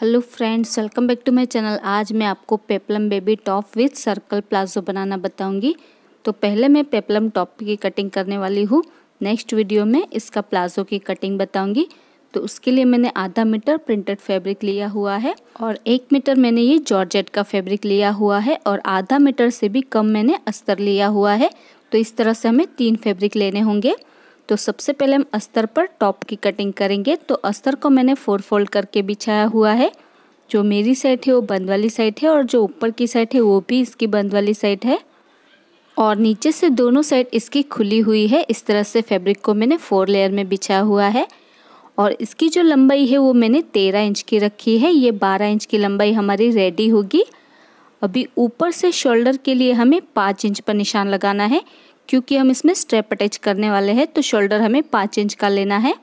hello friends welcome back to my channel आज मैं आपको peplum baby top with circle palazzo बनाना बताऊंगी तो पहले मैं पेपलम टॉप की कटिंग करने वाली हूँ नेक्स्ट वीडियो में इसका प्लाजो की कटिंग बताऊंगी तो उसके लिए मैंने आधा मीटर प्रिंटेड फैब्रिक लिया हुआ है और एक मीटर मैंने ये जॉर्जेट का फैब्रिक लिया हुआ है और आधा मीटर से भी कम मैंने अस्तर लिया हुआ है तो इस तरह से हमें तीन फैब्रिक लेने होंगे तो सबसे पहले हम अस्तर पर टॉप की कटिंग करेंगे तो अस्तर को मैंने फोर फोल्ड करके बिछाया हुआ है जो मेरी साइड है वो बंद वाली साइड है और जो ऊपर की साइड है वो भी इसकी बंद वाली साइड है और नीचे से दोनों साइड इसकी खुली हुई है इस तरह से फैब्रिक को मैंने फोर लेयर में बिछाया हुआ है और इसकी जो लंबाई है वो मैंने तेरह इंच की रखी है ये बारह इंच की लंबाई हमारी रेडी होगी अभी ऊपर से शोल्डर के लिए हमें पाँच इंच पर निशान लगाना है क्योंकि हम इसमें स्ट्रेप अटैच करने वाले हैं तो शोल्डर हमें पाँच इंच का लेना है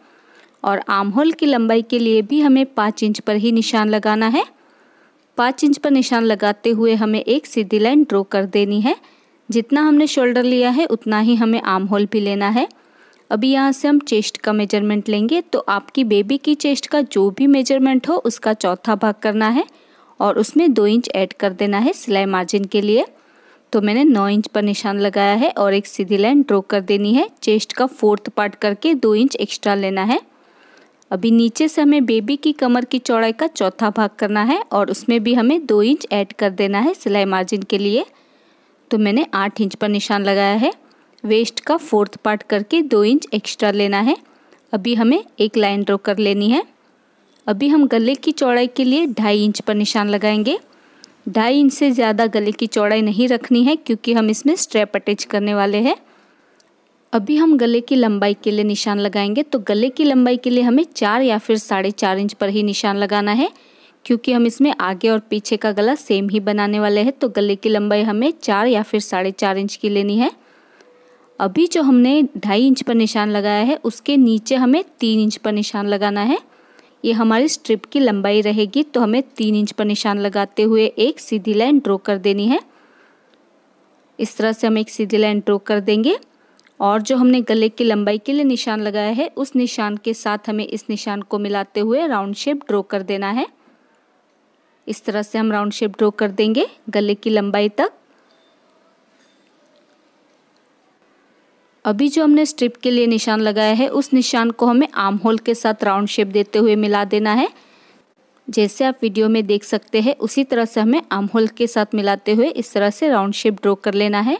और आर्म होल की लंबाई के लिए भी हमें पाँच इंच पर ही निशान लगाना है पाँच इंच पर निशान लगाते हुए हमें एक सीधी लाइन ड्रॉ कर देनी है जितना हमने शोल्डर लिया है उतना ही हमें आर्म होल भी लेना है अभी यहाँ से हम चेस्ट का मेजरमेंट लेंगे तो आपकी बेबी की चेस्ट का जो भी मेजरमेंट हो उसका चौथा भाग करना है और उसमें दो इंच ऐड कर देना है सिलाई मार्जिन के लिए तो मैंने नौ इंच पर निशान लगाया है और एक सीधी लाइन ड्रॉ कर देनी है चेस्ट का फोर्थ पार्ट करके दो इंच एक्स्ट्रा लेना है अभी नीचे से हमें बेबी की कमर की चौड़ाई का चौथा भाग करना है और उसमें भी हमें दो इंच ऐड कर देना है सिलाई मार्जिन के लिए तो मैंने आठ इंच पर निशान लगाया है वेस्ट का फोर्थ पार्ट करके दो इंच एक्स्ट्रा लेना है अभी हमें एक लाइन ड्रॉ कर लेनी है अभी हम गले की चौड़ाई के लिए ढाई इंच पर निशान लगाएंगे ढाई इंच से ज़्यादा गले की चौड़ाई नहीं रखनी है क्योंकि हम इसमें स्ट्रैप अटैच करने वाले हैं अभी हम गले की लंबाई के लिए निशान लगाएंगे तो गले की लंबाई के लिए हमें चार या फिर साढ़े चार इंच पर ही निशान लगाना है क्योंकि हम इसमें आगे और पीछे का गला सेम ही बनाने वाले हैं तो गले की लंबाई हमें चार या फिर साढ़े चार इंच की लेनी है अभी जो हमने ढाई इंच पर निशान लगाया है उसके नीचे हमें तीन इंच पर निशान लगाना है ये हमारी स्ट्रिप की लंबाई रहेगी तो हमें तीन इंच पर निशान लगाते हुए एक सीधी लाइन ड्रॉ कर देनी है इस तरह से हम एक सीधी लाइन ड्रॉ कर देंगे और जो हमने गले की लंबाई के लिए निशान लगाया है उस निशान के साथ हमें इस निशान को मिलाते हुए राउंड शेप ड्रॉ कर देना है इस तरह से हम राउंड शेप ड्रॉ कर देंगे गले की लंबाई तक अभी जो हमने स्ट्रिप के लिए निशान लगाया है उस निशान को हमें आर्म होल के साथ राउंड शेप देते हुए मिला देना है जैसे आप वीडियो में देख सकते हैं उसी तरह से हमें आर्म होल के साथ मिलाते हुए इस तरह से राउंड शेप ड्रॉ कर लेना है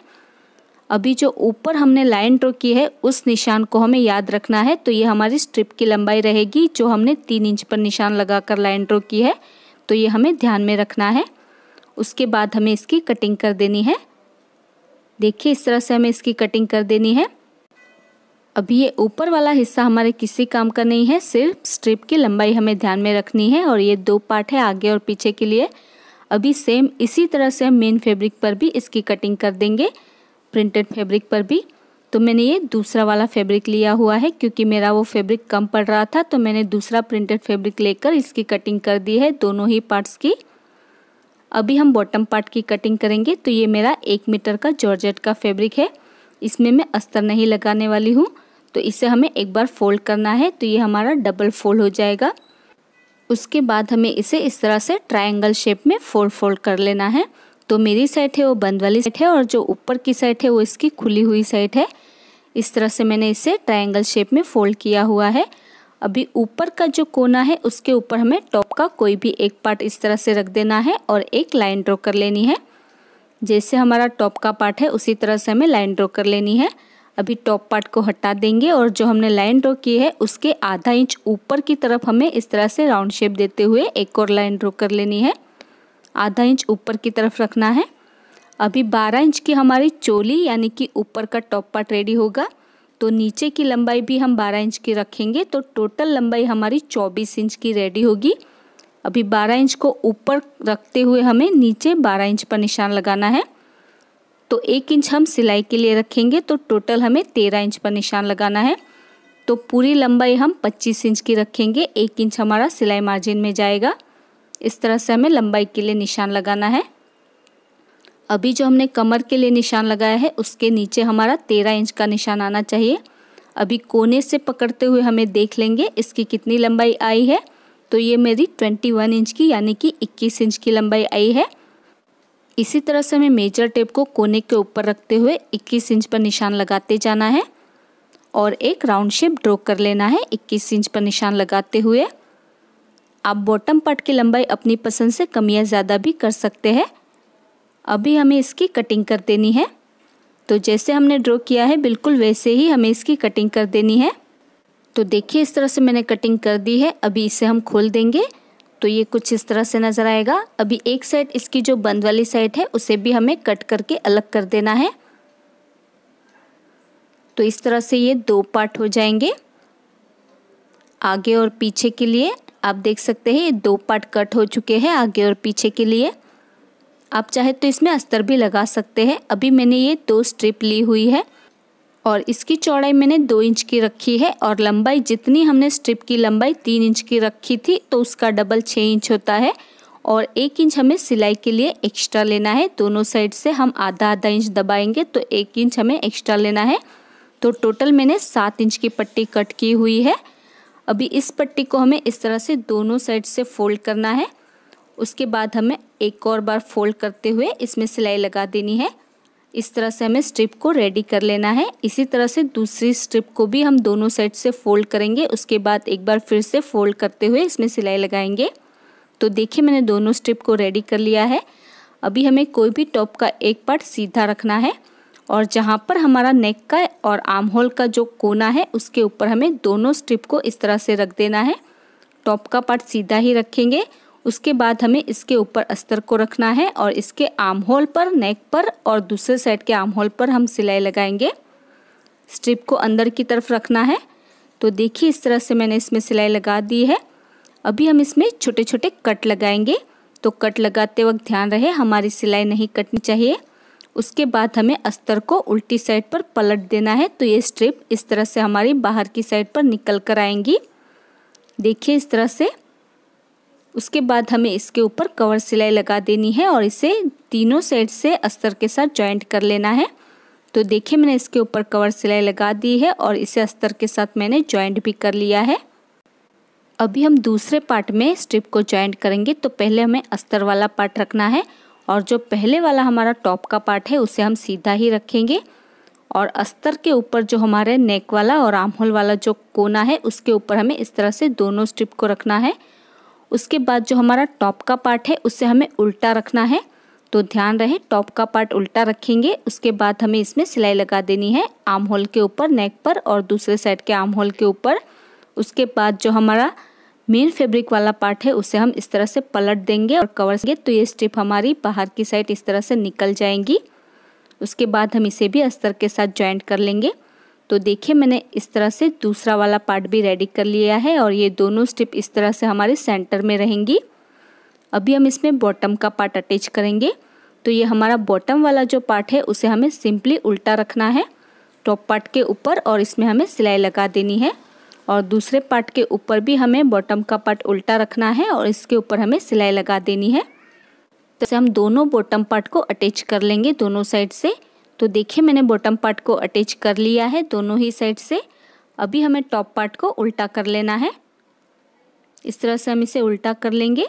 अभी जो ऊपर हमने लाइन ड्रॉ की है उस निशान को हमें याद रखना है तो ये हमारी स्ट्रिप की लंबाई रहेगी जो हमने तीन इंच पर निशान लगाकर लाइन ड्रॉ की है तो ये हमें ध्यान में रखना है उसके बाद हमें इसकी कटिंग कर देनी है देखिए इस तरह से हमें इसकी कटिंग कर देनी है अभी ये ऊपर वाला हिस्सा हमारे किसी काम का नहीं है सिर्फ स्ट्रिप की लंबाई हमें ध्यान में रखनी है और ये दो पार्ट है आगे और पीछे के लिए अभी सेम इसी तरह से हम मेन फैब्रिक पर भी इसकी कटिंग कर देंगे प्रिंटेड फैब्रिक पर भी तो मैंने ये दूसरा वाला फैब्रिक लिया हुआ है क्योंकि मेरा वो फैब्रिक कम पड़ रहा था तो मैंने दूसरा प्रिंटेड फैब्रिक लेकर इसकी कटिंग कर दी है दोनों ही पार्ट्स की अभी हम बॉटम पार्ट की कटिंग करेंगे तो ये मेरा एक मीटर का जॉर्जेट का फैब्रिक है इसमें मैं अस्तर नहीं लगाने वाली हूँ तो इसे हमें एक बार फोल्ड करना है तो ये हमारा डबल फोल्ड हो जाएगा उसके बाद हमें इसे इस तरह से ट्रायंगल शेप में फोल्ड फोल्ड कर लेना है तो मेरी साइड है वो बंद वाली साइड है और जो ऊपर की साइड है वो इसकी खुली हुई साइड है इस तरह से मैंने इसे ट्राइंगल शेप में फोल्ड किया हुआ है अभी ऊपर का जो कोना है उसके ऊपर हमें टॉप का कोई भी एक पार्ट इस तरह से रख देना है और एक लाइन ड्रॉ कर लेनी है जैसे हमारा टॉप का पार्ट है उसी तरह से हमें लाइन ड्रॉ कर लेनी है अभी टॉप पार्ट को हटा देंगे और जो हमने लाइन ड्रॉ की है उसके आधा इंच ऊपर की तरफ हमें इस तरह से राउंड शेप देते हुए एक और लाइन ड्रॉ कर लेनी है आधा इंच ऊपर की तरफ रखना है अभी 12 इंच की हमारी चोली यानी कि ऊपर का टॉप पार्ट रेडी होगा तो नीचे की लंबाई भी हम 12 इंच की रखेंगे तो टोटल लंबाई हमारी 24 इंच की रेडी होगी अभी 12 इंच को ऊपर रखते हुए हमें नीचे 12 इंच पर निशान लगाना है तो एक इंच हम सिलाई के लिए रखेंगे तो टोटल हमें तेरह इंच पर निशान लगाना है तो पूरी लंबाई हम पच्चीस इंच की रखेंगे एक इंच हमारा सिलाई मार्जिन में जाएगा इस तरह से हमें लंबाई के लिए निशान लगाना है अभी जो हमने कमर के लिए निशान लगाया है उसके नीचे हमारा तेरह इंच का निशान आना चाहिए अभी कोने से पकड़ते हुए हमें देख लेंगे इसकी कितनी लंबाई आई है तो ये मेरी ट्वेंटी वन इंच की यानी कि इक्कीस इंच की लंबाई आई है इसी तरह से हमें मेजर टेप को कोने के ऊपर रखते हुए इक्कीस इंच पर निशान लगाते जाना है और एक राउंड शेप ड्रॉ कर लेना है इक्कीस इंच पर निशान लगाते हुए आप बॉटम पार्ट की लंबाई अपनी पसंद से कम या ज़्यादा भी कर सकते हैं अभी हमें इसकी कटिंग कर देनी है तो जैसे हमने ड्रॉ किया है बिल्कुल वैसे ही हमें इसकी कटिंग कर देनी है तो देखिए इस तरह से मैंने कटिंग कर दी है अभी इसे हम खोल देंगे तो ये कुछ इस तरह से नज़र आएगा अभी एक साइड इसकी जो बंद वाली साइड है उसे भी हमें कट करके अलग कर देना है तो इस तरह से ये दो पार्ट हो जाएंगे आगे और पीछे के लिए आप देख सकते हैं ये दो पार्ट कट हो चुके हैं आगे और पीछे के लिए आप चाहे तो इसमें अस्तर भी लगा सकते हैं अभी मैंने ये दो स्ट्रिप ली हुई है और इसकी चौड़ाई मैंने दो इंच की रखी है और लंबाई जितनी हमने स्ट्रिप की लंबाई तीन इंच की रखी थी तो उसका डबल छः इंच होता है और एक इंच हमें सिलाई के लिए एक्स्ट्रा लेना है दोनों साइड से हम आधा आधा इंच दबाएंगे तो एक इंच हमें एक्स्ट्रा लेना है तो टोटल मैंने सात इंच की पट्टी कट की हुई है अभी इस पट्टी को हमें इस तरह से दोनों साइड से फोल्ड करना है उसके बाद हमें एक और बार फोल्ड करते हुए इसमें सिलाई लगा देनी है इस तरह से हमें स्ट्रिप को रेडी कर लेना है इसी तरह से दूसरी स्ट्रिप को भी हम दोनों साइड से फोल्ड करेंगे उसके बाद एक बार फिर से फोल्ड करते हुए इसमें सिलाई लगाएंगे तो देखिए मैंने दोनों स्ट्रिप को रेडी कर लिया है अभी हमें कोई भी टॉप का एक पार्ट सीधा रखना है और जहाँ पर हमारा नेक का और आर्म होल का जो कोना है उसके ऊपर हमें दोनों स्ट्रिप को इस तरह से रख देना है टॉप का पार्ट सीधा ही रखेंगे उसके बाद हमें इसके ऊपर अस्तर को रखना है और इसके आर्म होल पर नेक पर और दूसरे साइड के आर्म होल पर हम सिलाई लगाएंगे स्ट्रिप को अंदर की तरफ रखना है तो देखिए इस तरह से मैंने इसमें सिलाई लगा दी है अभी हम इसमें छोटे छोटे कट लगाएंगे तो कट लगाते वक्त ध्यान रहे हमारी सिलाई नहीं कटनी चाहिए उसके बाद हमें अस्तर को उल्टी साइड पर पलट देना है तो ये स्ट्रिप इस तरह से हमारी बाहर की साइड पर निकल कर आएंगी देखिए इस तरह से उसके बाद हमें इसके ऊपर कवर सिलाई लगा देनी है और इसे तीनों साइड से अस्तर के साथ जॉइंट कर लेना है तो देखिए मैंने इसके ऊपर कवर सिलाई लगा दी है और इसे अस्तर के साथ मैंने जॉइंट भी कर लिया है अभी हम दूसरे पार्ट में स्ट्रिप को जॉइंट करेंगे तो पहले हमें अस्तर वाला पार्ट रखना है और जो पहले वाला हमारा टॉप का पार्ट है उसे हम सीधा ही रखेंगे और अस्तर के ऊपर जो हमारे नेक वाला और आमहोल वाला जो कोना है उसके ऊपर हमें इस तरह से दोनों स्ट्रिप को रखना है उसके बाद जो हमारा टॉप का पार्ट है उससे हमें उल्टा रखना है तो ध्यान रहे टॉप का पार्ट उल्टा रखेंगे उसके बाद हमें इसमें सिलाई लगा देनी है आर्म होल के ऊपर नेक पर और दूसरे साइड के आर्म होल के ऊपर उसके बाद जो हमारा मेन फैब्रिक वाला पार्ट है उसे हम इस तरह से पलट देंगे और कवर देंगे तो ये स्ट्रिप हमारी बाहर की साइड इस तरह से निकल जाएंगी उसके बाद हम इसे भी अस्तर के साथ ज्वाइंट कर लेंगे तो देखिए मैंने इस तरह से दूसरा वाला पार्ट भी रेडी कर लिया है और ये दोनों स्टिप इस तरह से हमारे सेंटर में रहेंगी अभी हम इसमें बॉटम का पार्ट अटैच करेंगे तो ये हमारा बॉटम वाला जो पार्ट है उसे हमें सिंपली उल्टा रखना है टॉप पार्ट के ऊपर और इसमें हमें सिलाई लगा देनी है और दूसरे पार्ट के ऊपर भी हमें बॉटम का पार्ट उल्टा रखना है और इसके ऊपर हमें सिलाई लगा देनी है तो हम दोनों बॉटम पार्ट को अटैच कर लेंगे दोनों साइड से तो देखिए मैंने बॉटम पार्ट को अटैच कर लिया है दोनों ही साइड से अभी हमें टॉप पार्ट को उल्टा कर लेना है इस तरह से हम इसे उल्टा कर लेंगे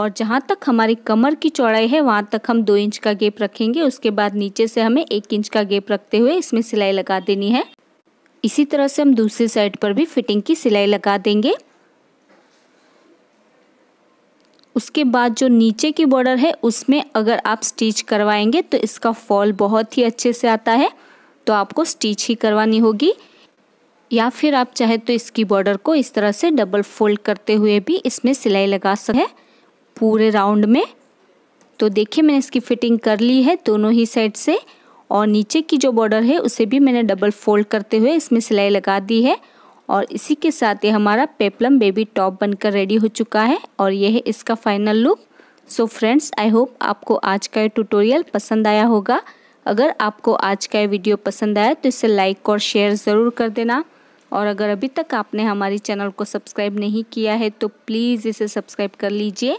और जहाँ तक हमारी कमर की चौड़ाई है वहाँ तक हम दो इंच का गेप रखेंगे उसके बाद नीचे से हमें एक इंच का गेप रखते हुए इसमें सिलाई लगा देनी है इसी तरह से हम दूसरी साइड पर भी फिटिंग की सिलाई लगा देंगे उसके बाद जो नीचे की बॉर्डर है उसमें अगर आप स्टिच करवाएंगे तो इसका फॉल बहुत ही अच्छे से आता है तो आपको स्टिच ही करवानी होगी या फिर आप चाहे तो इसकी बॉर्डर को इस तरह से डबल फोल्ड करते हुए भी इसमें सिलाई लगा सकें पूरे राउंड में तो देखिए मैंने इसकी फिटिंग कर ली है दोनों ही साइड से और नीचे की जो बॉर्डर है उसे भी मैंने डबल फोल्ड करते हुए इसमें सिलाई लगा दी है और इसी के साथ ये हमारा पेपलम बेबी टॉप बनकर रेडी हो चुका है और यह है इसका final look so friends I hope आपको आज का ये ट्यूटोरियल पसंद आया होगा अगर आपको आज का ये वीडियो पसंद आया तो इसे लाइक और शेयर ज़रूर कर देना और अगर अभी तक आपने हमारे चैनल को सब्सक्राइब नहीं किया है तो प्लीज़ इसे सब्सक्राइब कर लीजिए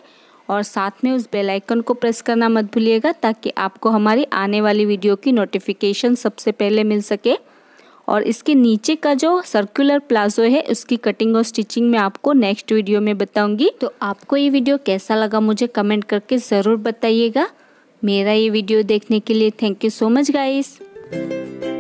और साथ में उस बेल आइकन को प्रेस करना मत भूलिएगा ताकि आपको हमारी आने वाली वीडियो की नोटिफिकेशन सबसे पहले मिल सके और इसके नीचे का जो सर्कुलर प्लाजो है उसकी कटिंग और स्टिचिंग मैं आपको नेक्स्ट वीडियो में बताऊंगी तो आपको ये वीडियो कैसा लगा मुझे कमेंट करके ज़रूर बताइएगा मेरा ये वीडियो देखने के लिए thank you so much guys